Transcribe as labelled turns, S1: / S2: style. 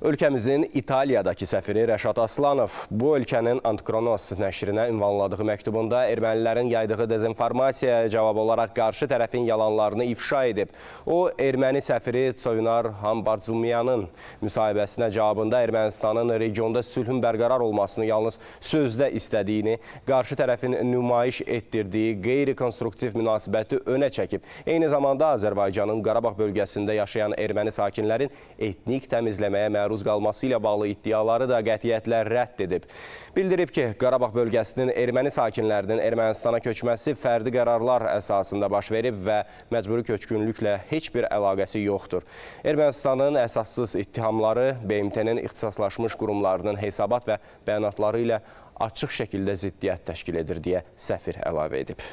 S1: Ölkəmizin İtaliyadakı səfiri Rəşad Aslanov bu ölkənin Antikronos nəşrinə ünvanladığı məktubunda ermənilərin yaydığı dezinformasiyaya cavab olaraq qarşı tərəfin yalanlarını ifşa edib. O, erməni səfiri Tsoyunar Hambardzumiyanın müsahibəsinə cavabında Ermənistanın regionda sülhün bərqərar olmasını yalnız sözdə istədiyini, qarşı tərəfin nümayiş etdirdiyi qeyri-konstruktiv münasibəti önə çəkib. Eyni zamanda Azərbaycanın Qarabağ bölgəsində yaşayan erməni sakinlərin etnik təmizləməyə məruz məruz qalması ilə bağlı iddiaları da qətiyyətlə rədd edib. Bildirib ki, Qarabağ bölgəsinin erməni sakinlərinin Ermənistana köçməsi fərdi qərarlar əsasında baş verib və məcburi köçkünlüklə heç bir əlaqəsi yoxdur. Ermənistanın əsassız ittihamları BMT-nin ixtisaslaşmış qurumlarının hesabat və bəyanatları ilə açıq şəkildə ziddiyyət təşkil edir deyə səfir əlavə edib.